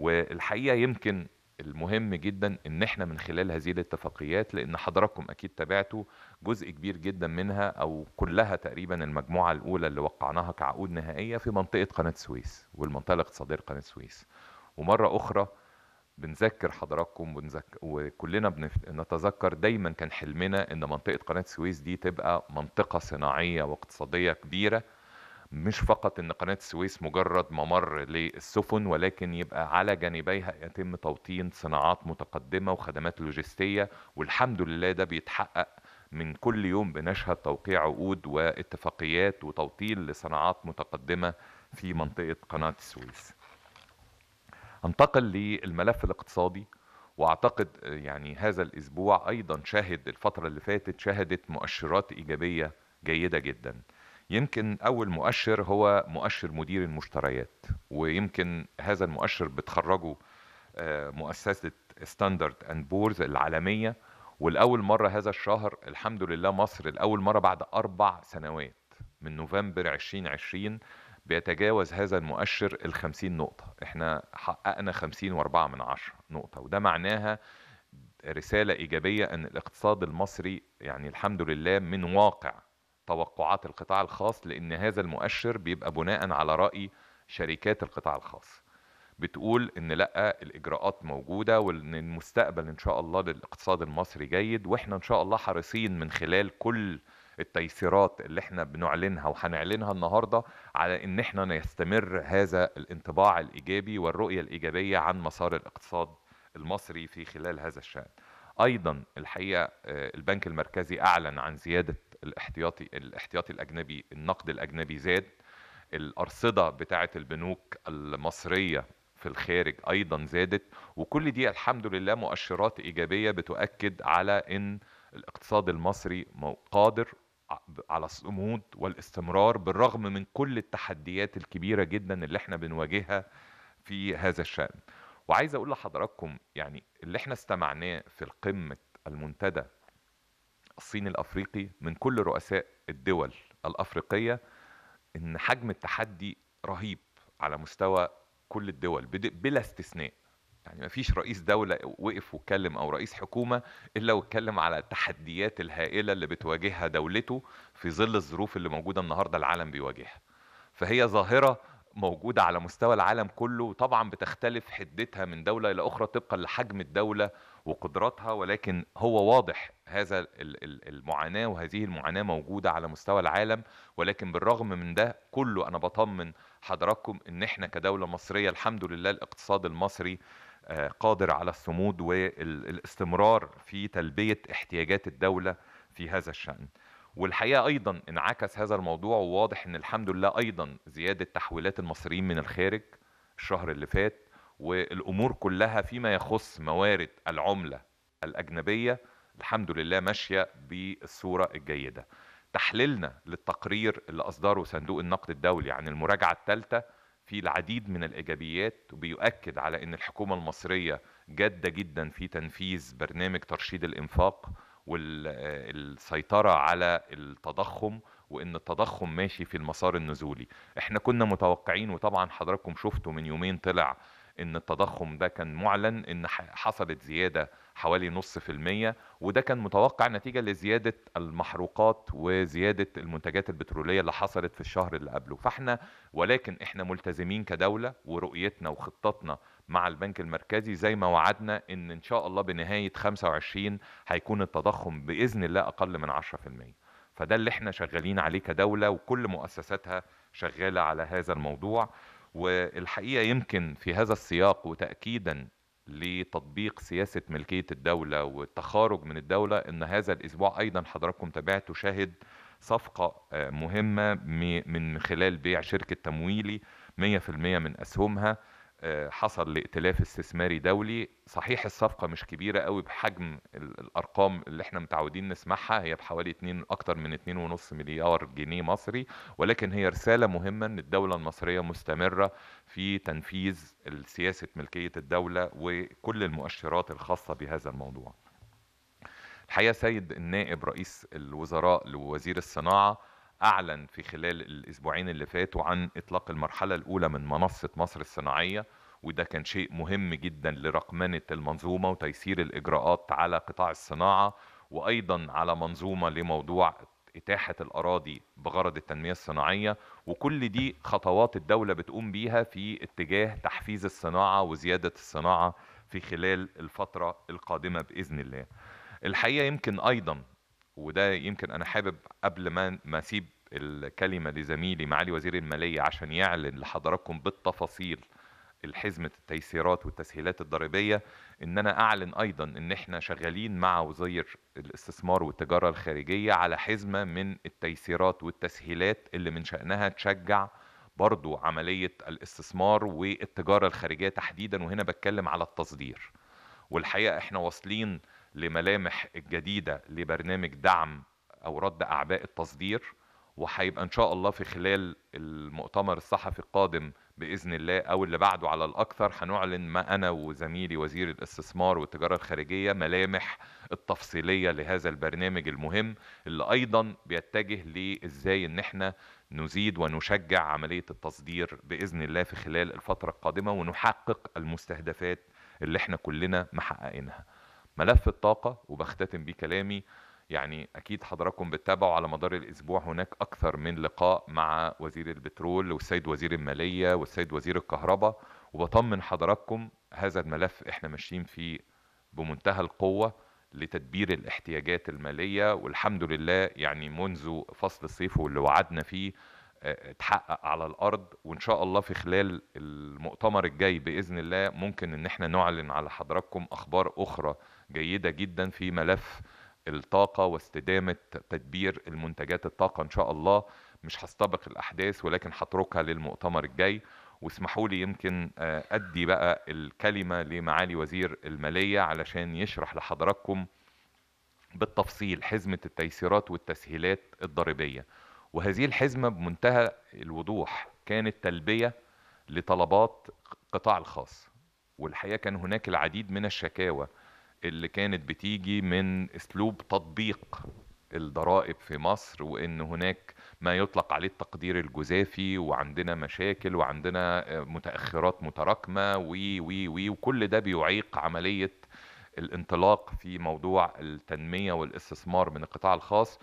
والحقيقه يمكن المهم جدا ان احنا من خلال هذه الاتفاقيات لان حضراتكم اكيد تابعتوا جزء كبير جدا منها او كلها تقريبا المجموعه الاولى اللي وقعناها كعقود نهائيه في منطقه قناه السويس والمنطقه الاقتصاديه لقناه السويس ومره اخرى بنذكر حضراتكم وكلنا بنتذكر نتذكر دايما كان حلمنا ان منطقه قناه السويس دي تبقى منطقه صناعيه واقتصاديه كبيره مش فقط ان قناه السويس مجرد ممر للسفن ولكن يبقى على جانبيها يتم توطين صناعات متقدمه وخدمات لوجستيه والحمد لله ده بيتحقق من كل يوم بنشهد توقيع عقود واتفاقيات وتوطين لصناعات متقدمه في منطقه قناه السويس. انتقل للملف الاقتصادي واعتقد يعني هذا الاسبوع ايضا شهد الفتره اللي فاتت شهدت مؤشرات ايجابيه جيده جدا. يمكن اول مؤشر هو مؤشر مدير المشتريات ويمكن هذا المؤشر بتخرجه آه، مؤسسه ستاندرد اند بورز العالميه ولاول مره هذا الشهر الحمد لله مصر لاول مره بعد اربع سنوات من نوفمبر 2020 بيتجاوز هذا المؤشر ال 50 نقطه احنا حققنا 50 واربعة من 10 نقطه وده معناها رساله ايجابيه ان الاقتصاد المصري يعني الحمد لله من واقع توقعات القطاع الخاص لان هذا المؤشر بيبقى بناء على راي شركات القطاع الخاص بتقول ان لا الاجراءات موجوده وان المستقبل ان شاء الله للاقتصاد المصري جيد واحنا ان شاء الله حريصين من خلال كل التيسيرات اللي احنا بنعلنها وهنعلنها النهارده على ان احنا نستمر هذا الانطباع الايجابي والرؤيه الايجابيه عن مسار الاقتصاد المصري في خلال هذا الشان. ايضا الحقيقه آه، البنك المركزي اعلن عن زياده الاحتياطي الاحتياطي الاجنبي النقد الاجنبي زاد الارصده بتاعه البنوك المصريه في الخارج ايضا زادت وكل دي الحمد لله مؤشرات ايجابيه بتؤكد على ان الاقتصاد المصري قادر على الصمود والاستمرار بالرغم من كل التحديات الكبيره جدا اللي احنا بنواجهها في هذا الشان وعايز اقول لحضراتكم يعني اللي احنا استمعناه في القمه المنتدى الصين الافريقي من كل رؤساء الدول الافريقيه ان حجم التحدي رهيب على مستوى كل الدول بلا استثناء يعني ما فيش رئيس دولة وقف واتكلم أو رئيس حكومة إلا واتكلم على التحديات الهائلة اللي بتواجهها دولته في ظل الظروف اللي موجودة النهاردة العالم بيواجهها فهي ظاهرة موجودة على مستوى العالم كله وطبعا بتختلف حدتها من دولة إلى أخرى طبقا لحجم الدولة وقدراتها ولكن هو واضح هذا المعاناة وهذه المعاناة موجودة على مستوى العالم ولكن بالرغم من ده كله أنا بطمن حضراتكم إن إحنا كدولة مصرية الحمد لله الاقتصاد المصري آه، قادر على الصمود والاستمرار في تلبية احتياجات الدولة في هذا الشأن والحقيقة أيضا انعكس هذا الموضوع وواضح أن الحمد لله أيضا زيادة تحويلات المصريين من الخارج الشهر اللي فات والامور كلها فيما يخص موارد العمله الاجنبيه الحمد لله ماشيه بالصوره الجيده. تحليلنا للتقرير اللي اصدره صندوق النقد الدولي عن المراجعه الثالثه في العديد من الايجابيات وبيؤكد على ان الحكومه المصريه جاده جدا في تنفيذ برنامج ترشيد الانفاق والسيطره على التضخم وان التضخم ماشي في المسار النزولي احنا كنا متوقعين وطبعا حضراتكم شفتوا من يومين طلع ان التضخم ده كان معلن ان حصلت زياده حوالي نص في المية وده كان متوقع نتيجة لزيادة المحروقات وزيادة المنتجات البترولية اللي حصلت في الشهر اللي قبله فاحنا ولكن احنا ملتزمين كدولة ورؤيتنا وخطتنا مع البنك المركزي زي ما وعدنا ان ان شاء الله بنهاية 25 هيكون التضخم بإذن الله أقل من 10% فده اللي احنا شغالين عليه كدولة وكل مؤسساتها شغالة على هذا الموضوع والحقيقه يمكن في هذا السياق وتاكيدا لتطبيق سياسه ملكيه الدوله والتخارج من الدوله ان هذا الاسبوع ايضا حضراتكم تابعتوا شاهد صفقه آه، مهمه من خلال بيع شركه تمويلي 100% من اسهمها حصل لائتلاف استثماري دولي صحيح الصفقه مش كبيره قوي بحجم الارقام اللي احنا متعودين نسمعها هي بحوالي 2 اكتر من 2.5 مليار جنيه مصري ولكن هي رساله مهمه ان الدوله المصريه مستمره في تنفيذ سياسه ملكيه الدوله وكل المؤشرات الخاصه بهذا الموضوع الحقيقه سيد النائب رئيس الوزراء لوزير الصناعه أعلن في خلال الأسبوعين اللي فاتوا عن إطلاق المرحلة الأولى من منصة مصر الصناعية وده كان شيء مهم جدا لرقمنة المنظومة وتيسير الإجراءات على قطاع الصناعة وأيضا على منظومة لموضوع إتاحة الأراضي بغرض التنمية الصناعية وكل دي خطوات الدولة بتقوم بيها في اتجاه تحفيز الصناعة وزيادة الصناعة في خلال الفترة القادمة بإذن الله الحقيقة يمكن أيضا وده يمكن انا حابب قبل ما ما اسيب الكلمه لزميلي معالي وزير الماليه عشان يعلن لحضراتكم بالتفاصيل الحزمة التيسيرات والتسهيلات الضريبية إن أنا أعلن أيضا إن إحنا شغالين مع وزير الاستثمار والتجارة الخارجية على حزمة من التيسيرات والتسهيلات اللي من شأنها تشجع برضو عملية الاستثمار والتجارة الخارجية تحديدا وهنا بتكلم على التصدير والحقيقة إحنا واصلين لملامح الجديده لبرنامج دعم او رد اعباء التصدير وهيبقى ان شاء الله في خلال المؤتمر الصحفي القادم باذن الله او اللي بعده على الاكثر هنعلن ما انا وزميلي وزير الاستثمار والتجاره الخارجيه ملامح التفصيليه لهذا البرنامج المهم اللي ايضا بيتجه لازاي ان احنا نزيد ونشجع عمليه التصدير باذن الله في خلال الفتره القادمه ونحقق المستهدفات اللي احنا كلنا محققينها ملف الطاقة وبختتم بيه كلامي يعني أكيد حضراتكم بتتابعوا على مدار الأسبوع هناك أكثر من لقاء مع وزير البترول والسيد وزير المالية والسيد وزير الكهرباء وبطمن حضراتكم هذا الملف إحنا ماشيين فيه بمنتهى القوة لتدبير الاحتياجات المالية والحمد لله يعني منذ فصل الصيف واللي وعدنا فيه تحقق على الارض وان شاء الله في خلال المؤتمر الجاي باذن الله ممكن ان احنا نعلن على حضراتكم اخبار اخرى جيده جدا في ملف الطاقه واستدامه تدبير المنتجات الطاقه ان شاء الله مش هستبق الاحداث ولكن هتركها للمؤتمر الجاي واسمحوا لي يمكن آه، ادي بقى الكلمه لمعالي وزير الماليه علشان يشرح لحضراتكم بالتفصيل حزمه التيسيرات والتسهيلات الضريبيه وهذه الحزمة بمنتهى الوضوح كانت تلبية لطلبات قطاع الخاص والحقيقة كان هناك العديد من الشكاوى اللي كانت بتيجي من اسلوب تطبيق الضرائب في مصر وان هناك ما يطلق عليه التقدير الجزافي وعندنا مشاكل وعندنا آه، متاخرات متراكمه وي وي وي وكل ده بيعيق عمليه الانطلاق في موضوع التنميه والاستثمار من القطاع الخاص